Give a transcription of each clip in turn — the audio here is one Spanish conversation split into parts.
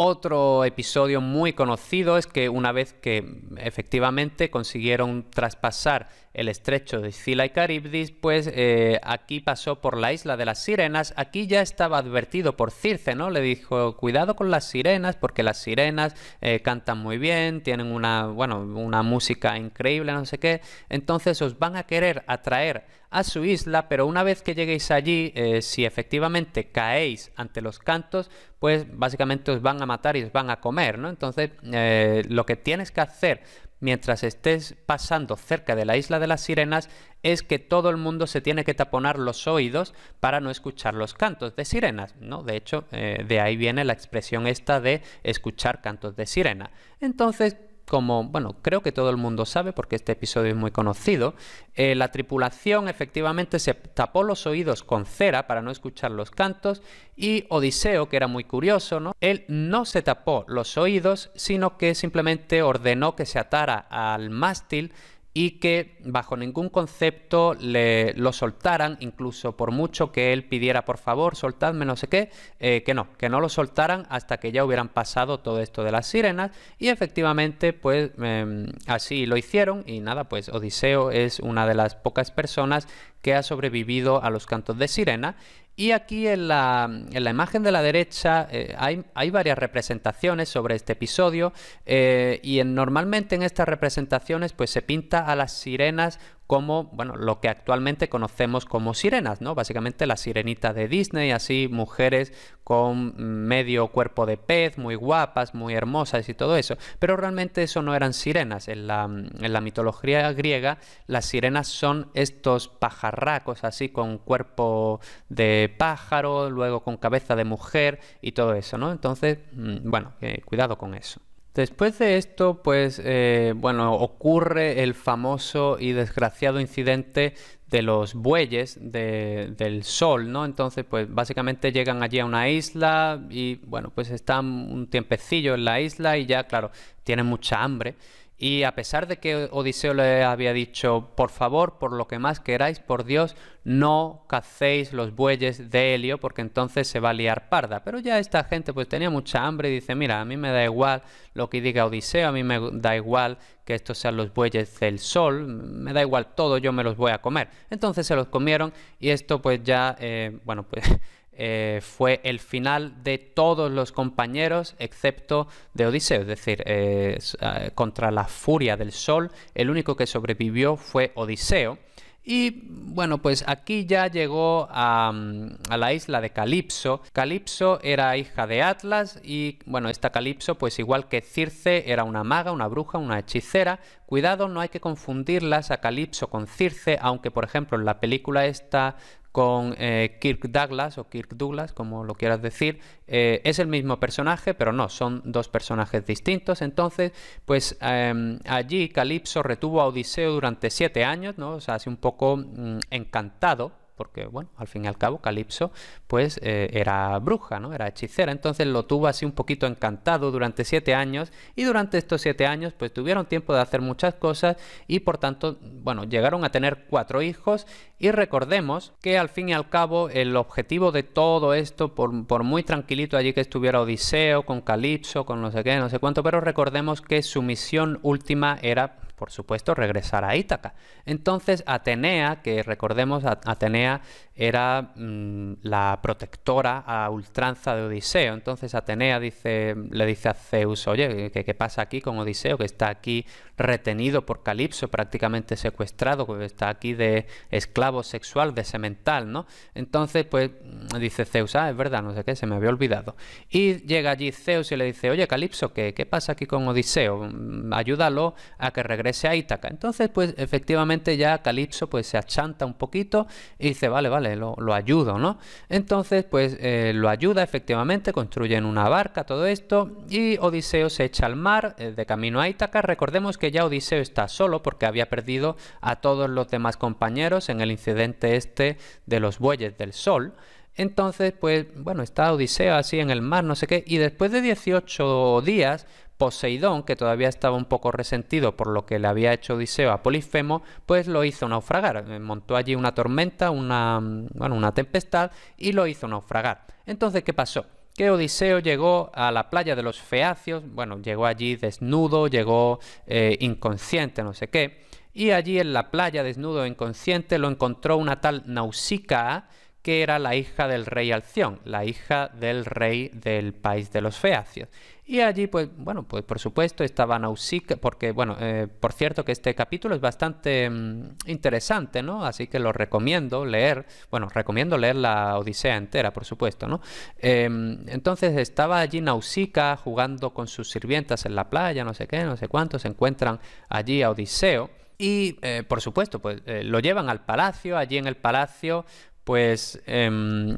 Otro episodio muy conocido es que una vez que efectivamente consiguieron traspasar el estrecho de Scylla y Caribdis, pues eh, aquí pasó por la isla de las sirenas. Aquí ya estaba advertido por Circe, ¿no? Le dijo, cuidado con las sirenas, porque las sirenas eh, cantan muy bien, tienen una, bueno, una música increíble, no sé qué. Entonces os van a querer atraer a su isla, pero una vez que lleguéis allí, eh, si efectivamente caéis ante los cantos, pues básicamente os van a matar y os van a comer, ¿no? Entonces, eh, lo que tienes que hacer mientras estés pasando cerca de la isla de las sirenas es que todo el mundo se tiene que taponar los oídos para no escuchar los cantos de sirenas, ¿no? De hecho, eh, de ahí viene la expresión esta de escuchar cantos de sirena. Entonces, como, bueno, creo que todo el mundo sabe porque este episodio es muy conocido, eh, la tripulación efectivamente se tapó los oídos con cera para no escuchar los cantos y Odiseo, que era muy curioso, ¿no? Él no se tapó los oídos, sino que simplemente ordenó que se atara al mástil y que bajo ningún concepto le, lo soltaran, incluso por mucho que él pidiera por favor, soltadme no sé qué, eh, que no, que no lo soltaran hasta que ya hubieran pasado todo esto de las sirenas y efectivamente pues em, así lo hicieron y nada, pues Odiseo es una de las pocas personas que ha sobrevivido a los cantos de sirena y aquí en la, en la, imagen de la derecha eh, hay, hay, varias representaciones sobre este episodio eh, y normalmente en estas representaciones pues se pinta a las sirenas como bueno, lo que actualmente conocemos como sirenas, ¿no? Básicamente la sirenitas de Disney, así mujeres con medio cuerpo de pez, muy guapas, muy hermosas y todo eso. Pero realmente eso no eran sirenas. En la, en la mitología griega, las sirenas son estos pajarracos, así con cuerpo de pájaro, luego con cabeza de mujer y todo eso, ¿no? Entonces, mm, bueno, eh, cuidado con eso. Después de esto, pues, eh, bueno, ocurre el famoso y desgraciado incidente de los bueyes del sol, ¿no? Entonces, pues, básicamente llegan allí a una isla y, bueno, pues están un tiempecillo en la isla y ya, claro, tienen mucha hambre y a pesar de que Odiseo le había dicho, por favor, por lo que más queráis, por Dios, no cacéis los bueyes de Helio, porque entonces se va a liar parda. Pero ya esta gente pues tenía mucha hambre y dice, mira, a mí me da igual lo que diga Odiseo, a mí me da igual que estos sean los bueyes del sol, me da igual todo, yo me los voy a comer. Entonces se los comieron y esto pues ya, eh, bueno, pues... Eh, fue el final de todos los compañeros excepto de Odiseo. Es decir, eh, ah, contra la furia del sol, el único que sobrevivió fue Odiseo. Y bueno, pues aquí ya llegó a, mm, a, la isla de Calipso. Calipso era hija de Atlas y bueno, esta Calipso pues igual que Circe era una maga, una bruja, una hechicera. Cuidado, no hay que confundirlas a Calipso con Circe, aunque por ejemplo en la película esta con eh, Kirk Douglas o Kirk Douglas, como lo quieras decir, eh, es el mismo personaje, pero no, son dos personajes distintos. Entonces, pues em, allí Calipso retuvo a Odiseo durante siete años, ¿no? O sea, así un poco mm, encantado porque bueno, al fin y al cabo Calipso pues eh, era bruja, ¿no? Era hechicera, entonces lo tuvo así un poquito encantado durante siete años y durante estos siete años pues tuvieron tiempo de hacer muchas cosas y por tanto, bueno, llegaron a tener cuatro hijos y recordemos que al fin y al cabo el objetivo de todo esto, por, por muy tranquilito allí que estuviera Odiseo, con Calipso, con no sé qué, no sé cuánto, pero recordemos que su misión última era por supuesto, regresar a Ítaca. Entonces, Atenea, que recordemos, Atenea era mm, la protectora a ultranza de Odiseo. Entonces, Atenea dice, le dice a Zeus, oye, ¿qué, pasa aquí con Odiseo, que está aquí retenido por Calipso, prácticamente secuestrado, que está aquí de esclavo sexual, de semental, ¿no? Entonces, pues, mm, dice Zeus, ah, es verdad, no sé qué, se me había olvidado. Y llega allí Zeus y le dice, oye, Calipso, ¿qué, qué pasa aquí con Odiseo? Mm, ayúdalo a que regrese a Entonces, pues efectivamente ya Calipso pues se achanta un poquito y dice, vale, vale, lo, lo ayudo, ¿no? Entonces, pues eh, lo ayuda efectivamente, construyen una barca, todo esto, y Odiseo se echa al mar eh, de camino a Ítaca. Recordemos que ya Odiseo está solo porque había perdido a todos los demás compañeros en el incidente este de los bueyes del sol. Entonces, pues bueno, está Odiseo así en el mar, no sé qué, y después de 18 días, Poseidón, que todavía estaba un poco resentido por lo que le había hecho Odiseo a Polifemo, pues lo hizo naufragar. Eh, montó allí una tormenta, una, bueno, una tempestad, y lo hizo naufragar. Entonces, ¿qué pasó? que Odiseo llegó a la playa de los Feacios, bueno, llegó allí desnudo, llegó eh, inconsciente, no sé qué, y allí en la playa desnudo, e inconsciente, lo encontró una tal Nausicaa, que era la hija del rey Alción, la hija del rey del país de los Feacios. Y allí, pues, bueno, pues por supuesto estaba Nausicaa, porque, bueno, eh, por cierto que este capítulo es bastante mm, interesante, ¿no? Así que lo recomiendo leer, bueno, recomiendo leer la Odisea entera, por supuesto, ¿no? Em, entonces estaba allí Nausicaa jugando con sus sirvientas en la playa, no sé qué, no sé cuánto, se encuentran allí a Odiseo. Y eh, por supuesto, pues eh, lo llevan al palacio. Allí en el palacio, pues em,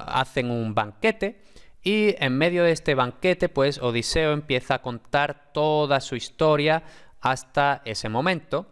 hacen un banquete y en medio de este banquete pues Odiseo empieza a contar toda su historia hasta ese momento.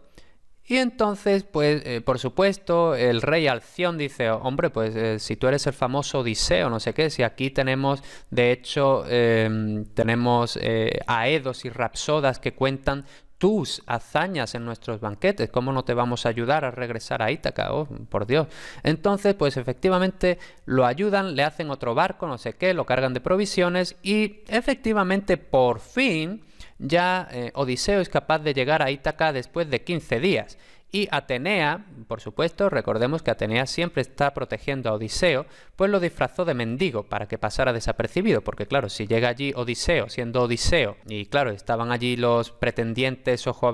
Y entonces, pues, eh, por supuesto, el rey Alción dice, hombre, pues eh, si tú eres el famoso Odiseo, no sé qué, si aquí tenemos, de hecho, em, tenemos eh, aedos y rapsodas que cuentan tus hazañas en nuestros banquetes, ¿cómo no te vamos a ayudar a regresar a Ítaca? Oh, por Dios. Entonces, pues efectivamente lo ayudan, le hacen otro barco, no sé qué, lo cargan de provisiones y efectivamente por fin ya eh, Odiseo es capaz de llegar a Ítaca después de 15 días. Y Atenea, por supuesto, recordemos que Atenea siempre está protegiendo a Odiseo, pues lo disfrazó de mendigo para que pasara desapercibido, porque claro, si llega allí Odiseo, siendo Odiseo, y claro, estaban allí los pretendientes ojo a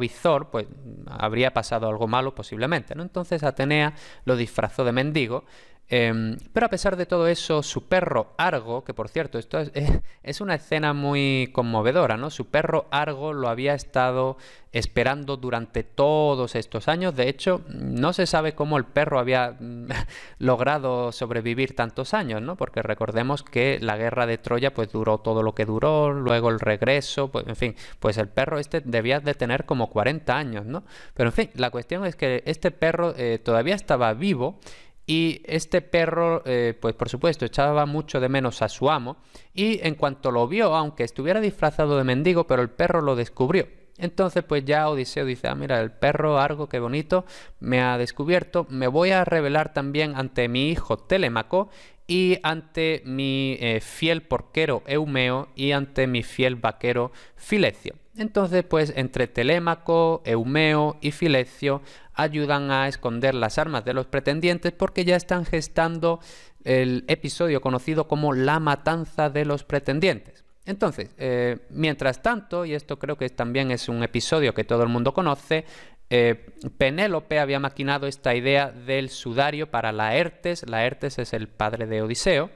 pues habría pasado algo malo posiblemente, ¿no? Entonces Atenea lo disfrazó de mendigo, Em, pero a pesar de todo eso, su perro Argo, que por cierto, esto es, una escena muy conmovedora, ¿no? Su perro Argo lo había estado esperando durante todos estos años. De hecho, no se sabe cómo el perro había mm, logrado sobrevivir tantos años, ¿no? Porque recordemos que la guerra de Troya pues duró todo lo que duró, luego el regreso, pues, en fin, pues el perro este debía de tener como 40 años, ¿no? Pero en fin, la cuestión es que este perro eh, todavía estaba vivo y este perro, eh, pues por supuesto, echaba mucho de menos a su amo y en cuanto lo vio, aunque estuviera disfrazado de mendigo, pero el perro lo descubrió. Entonces pues ya Odiseo dice, ah, mira, el perro, algo que bonito, me ha descubierto, me voy a revelar también ante mi hijo Telémaco y ante mi eh, fiel porquero Eumeo y ante mi fiel vaquero Filecio. Entonces, pues entre Telémaco, Eumeo y Filecio ayudan a esconder las armas de los pretendientes porque ya están gestando el episodio conocido como la matanza de los pretendientes. Entonces, eh, mientras tanto, y esto creo que también es un episodio que todo el mundo conoce, eh, Penélope había maquinado esta idea del sudario para Laertes. Laertes es el padre de Odiseo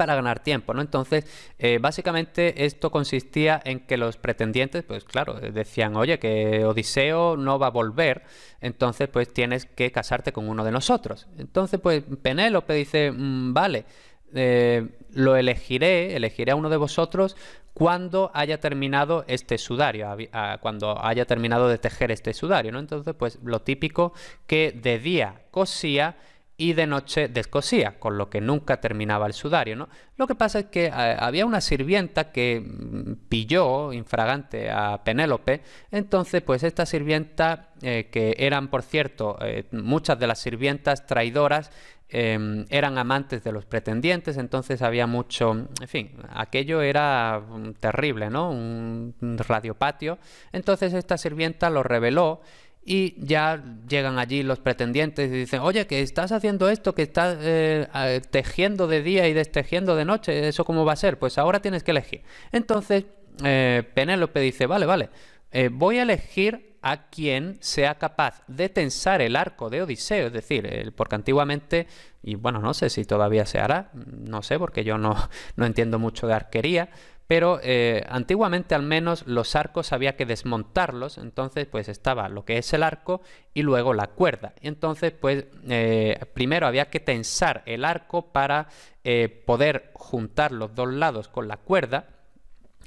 para ganar tiempo, ¿no? Entonces, eh, básicamente esto consistía en que los pretendientes, pues claro, eh, decían, oye, que Odiseo no va a volver, entonces pues tienes que casarte con uno de nosotros. Entonces, pues Penélope dice, mm, vale, eh, lo elegiré, elegiré a uno de vosotros cuando haya terminado este sudario, cuando haya terminado de tejer este sudario, ¿no? Entonces, pues lo típico que de día cosía y de noche descosía, con lo que nunca terminaba el sudario. ¿no? Lo que pasa es que eh, había una sirvienta que mm, pilló infragante a Penélope, entonces pues esta sirvienta, eh, que eran por cierto eh, muchas de las sirvientas traidoras, em, eran amantes de los pretendientes, entonces había mucho, en fin, aquello era mm, terrible, ¿no? Un radiopatio. Entonces esta sirvienta lo reveló y ya llegan allí los pretendientes y dicen, oye, que estás haciendo esto, que estás eh, tejiendo de día y destejiendo de noche, ¿eso cómo va a ser? Pues ahora tienes que elegir. Entonces, eh, Penélope dice, vale, vale, eh, voy a elegir a quien sea capaz de tensar el arco de Odiseo, es decir, porque antiguamente, y bueno, no sé si todavía se hará, no sé, porque yo no, no entiendo mucho de arquería, pero eh, antiguamente al menos los arcos había que desmontarlos, entonces pues estaba lo que es el arco y luego la cuerda. entonces pues eh, primero había que tensar el arco para eh, poder juntar los dos lados con la cuerda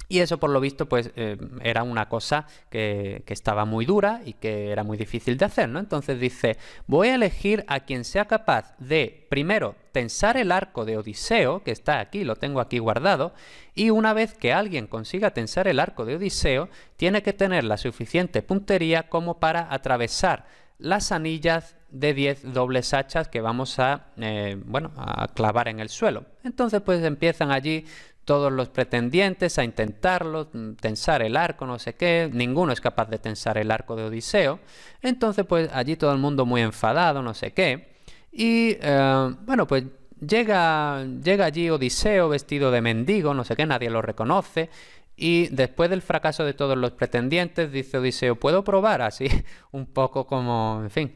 y eso, por lo visto, pues eh, era una cosa que, estaba muy dura y que era muy difícil de hacer, ¿no? Entonces dice, voy a elegir a quien sea capaz de, primero, tensar el arco de Odiseo, que está aquí, lo tengo aquí guardado, y una vez que alguien consiga tensar el arco de Odiseo, tiene que tener la suficiente puntería como para atravesar las anillas de 10 dobles hachas que vamos a, eh, bueno, a clavar en el suelo. Entonces pues empiezan allí todos los pretendientes a intentarlo, mm, tensar el arco, no sé qué, ninguno es capaz de tensar el arco de Odiseo, entonces pues allí todo el mundo muy enfadado, no sé qué, y eh, bueno, pues llega, llega allí Odiseo vestido de mendigo, no sé qué, nadie lo reconoce, y después del fracaso de todos los pretendientes, dice Odiseo, puedo probar así, un poco como, en fin,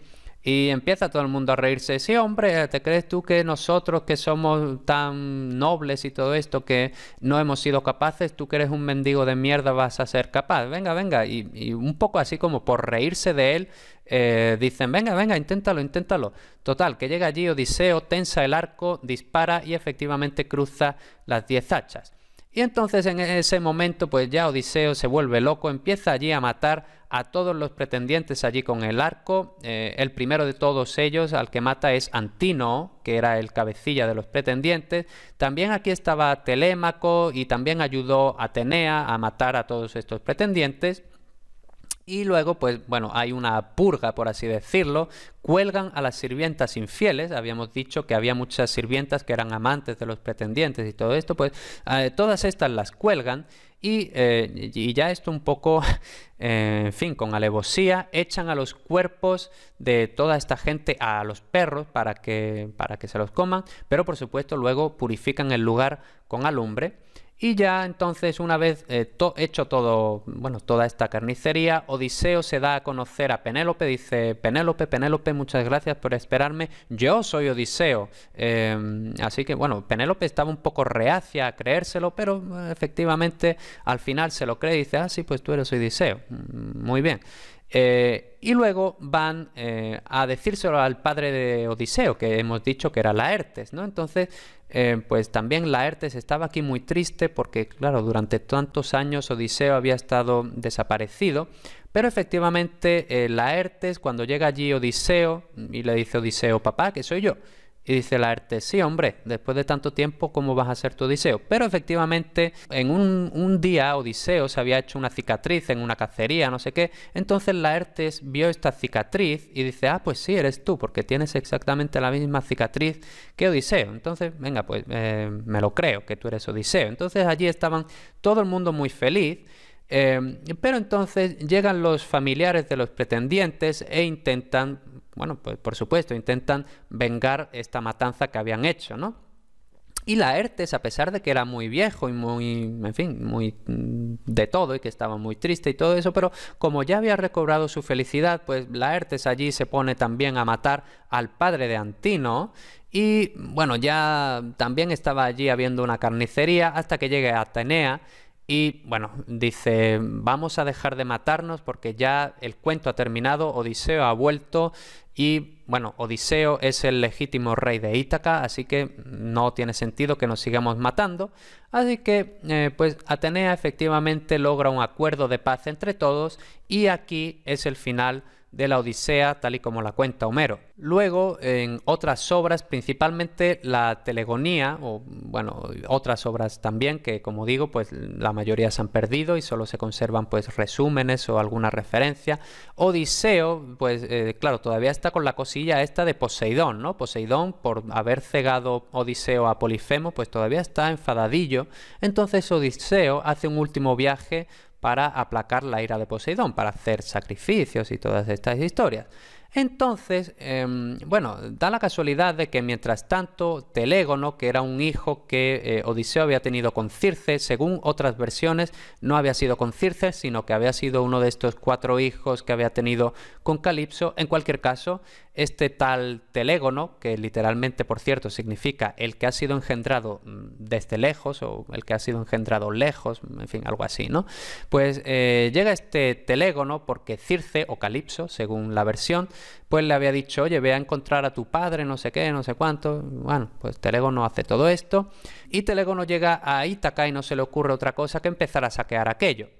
y empieza todo el mundo a reírse. Sí, hombre, ¿te crees tú que nosotros que somos tan nobles y todo esto que no hemos sido capaces, tú que eres un mendigo de mierda vas a ser capaz? Venga, venga. Y, un poco así como por reírse de él, eh, dicen, venga, venga, inténtalo, inténtalo. Total, que llega allí Odiseo, tensa el arco, dispara y efectivamente cruza las diez hachas. Y entonces en ese momento pues ya Odiseo se vuelve loco, empieza allí a matar a todos los pretendientes allí con el arco. Eh, el primero de todos ellos al que mata es Antino, que era el cabecilla de los pretendientes. También aquí estaba Telémaco y también ayudó a Atenea a matar a todos estos pretendientes y luego, pues bueno, hay una purga, por así decirlo, cuelgan a las sirvientas infieles, habíamos dicho que había muchas sirvientas que eran amantes de los pretendientes y todo esto, pues ah, todas estas las cuelgan y, eh, y ya esto un poco, eh, en fin, con alevosía, echan a los cuerpos de toda esta gente a los perros para que, para que se los coman, pero por supuesto luego purifican el lugar con alumbre. Y ya entonces, una vez eh, hecho todo, bueno, toda esta carnicería, Odiseo se da a conocer a Penélope, dice, Penélope, Penélope, muchas gracias por esperarme, yo soy Odiseo. Em, así que bueno, Penélope estaba un poco reacia a creérselo, pero eh, efectivamente al final se lo cree y dice, ah, sí, pues tú eres Odiseo. Mm, muy bien. Eh, y luego van eh, a decírselo al padre de Odiseo, que hemos dicho que era Laertes, ¿no? Entonces, eh, pues también Laertes estaba aquí muy triste porque, claro, durante tantos años Odiseo había estado desaparecido, pero efectivamente Laertes, cuando llega allí Odiseo, y le dice Odiseo, papá, que soy yo, y dice la arte, sí, hombre, después de tanto tiempo, ¿cómo vas a ser tu odiseo? Pero efectivamente, en un, día Odiseo se había hecho una cicatriz en una cacería, no sé qué. Entonces la Laertes vio esta cicatriz y dice, ah, pues sí, eres tú, porque tienes exactamente la misma cicatriz que Odiseo. Entonces, venga, pues eh, me lo creo, que tú eres Odiseo. Entonces allí estaban todo el mundo muy feliz. Eh, pero entonces llegan los familiares de los pretendientes e intentan bueno, pues por supuesto, intentan vengar esta matanza que habían hecho, ¿no? Y Laertes, a pesar de que era muy viejo y muy, en fin, muy mm, de todo y que estaba muy triste y todo eso, pero como ya había recobrado su felicidad, pues Laertes allí se pone también a matar al padre de Antino y bueno, ya también estaba allí habiendo una carnicería hasta que llegue a Atenea y bueno, dice, vamos a dejar de matarnos porque ya el cuento ha terminado, Odiseo ha vuelto y bueno, Odiseo es el legítimo rey de Ítaca, así que no tiene sentido que nos sigamos matando. Así que eh, pues Atenea efectivamente logra un acuerdo de paz entre todos y aquí es el final de la Odisea tal y como la cuenta Homero. Luego, en otras obras, principalmente la Telegonía, o bueno, otras obras también que como digo, pues la mayoría se han perdido y solo se conservan pues resúmenes o alguna referencia. Odiseo, pues eh, claro, todavía está con la cosilla esta de Poseidón, ¿no? Poseidón, por haber cegado Odiseo a Polifemo, pues todavía está enfadadillo. Entonces Odiseo hace un último viaje para aplacar la ira de Poseidón, para hacer sacrificios y todas estas historias. Entonces, em, bueno, da la casualidad de que mientras tanto, Telégono, que era un hijo que eh, Odiseo había tenido con Circe, según otras versiones, no había sido con Circe, sino que había sido uno de estos cuatro hijos que había tenido con Calipso. En cualquier caso, este tal Telégono, que literalmente, por cierto, significa el que ha sido engendrado mm, desde lejos, o el que ha sido engendrado lejos, mm, en fin, algo así, ¿no? Pues eh, llega este Telégono porque Circe o Calipso, según la versión, pues le había dicho, oye, ve a encontrar a tu padre, no sé qué, no sé cuánto. Bueno, pues Telégono hace todo esto y Telégono llega a Ítaca y no se le ocurre otra cosa que empezar a saquear aquello.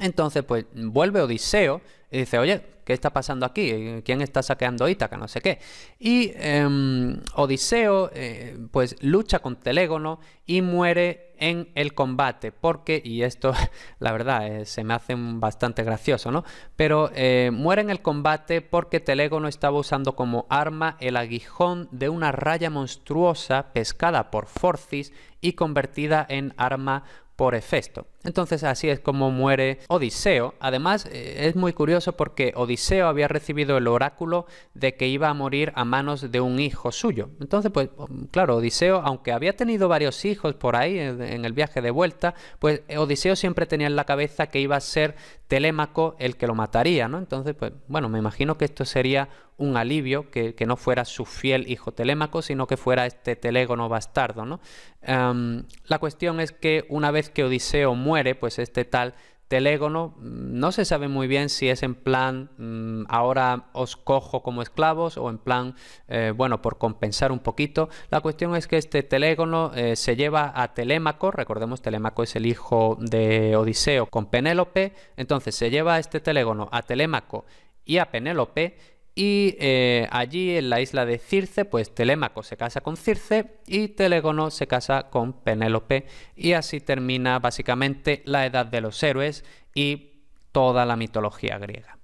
Entonces, pues vuelve Odiseo y dice, oye, ¿qué está pasando aquí? ¿Quién está saqueando Ítaca? No sé qué. Y em, Odiseo, eh, pues lucha con Telégono y muere en el combate, porque, y esto la verdad eh, se me hace bastante gracioso, ¿no? Pero eh, muere en el combate porque no estaba usando como arma el aguijón de una raya monstruosa pescada por Forcis y convertida en arma por Hefesto. Entonces así es como muere Odiseo. Además eh, es muy curioso porque Odiseo había recibido el oráculo de que iba a morir a manos de un hijo suyo. Entonces pues mm, claro, Odiseo, aunque había tenido varios hijos por ahí en el viaje de vuelta, pues eh, Odiseo siempre tenía en la cabeza que iba a ser Telémaco el que lo mataría, ¿no? Entonces pues bueno, me imagino que esto sería un alivio que, no fuera su fiel hijo Telémaco, sino que fuera este telégono bastardo, ¿no? Em, la cuestión es que una vez que Odiseo muere, muere, pues este tal Telégono, mm, no se sabe muy bien si es en plan mm, ahora os cojo como esclavos o en plan, eh, bueno, por compensar un poquito. La cuestión es que este Telégono eh, se lleva a Telémaco, recordemos Telémaco es el hijo de Odiseo con Penélope, entonces se lleva este Telégono a Telémaco y a Penélope y eh, allí en la isla de Circe, pues Telémaco se casa con Circe y Telégono se casa con Penélope. Y así termina básicamente la Edad de los Héroes y toda la mitología griega.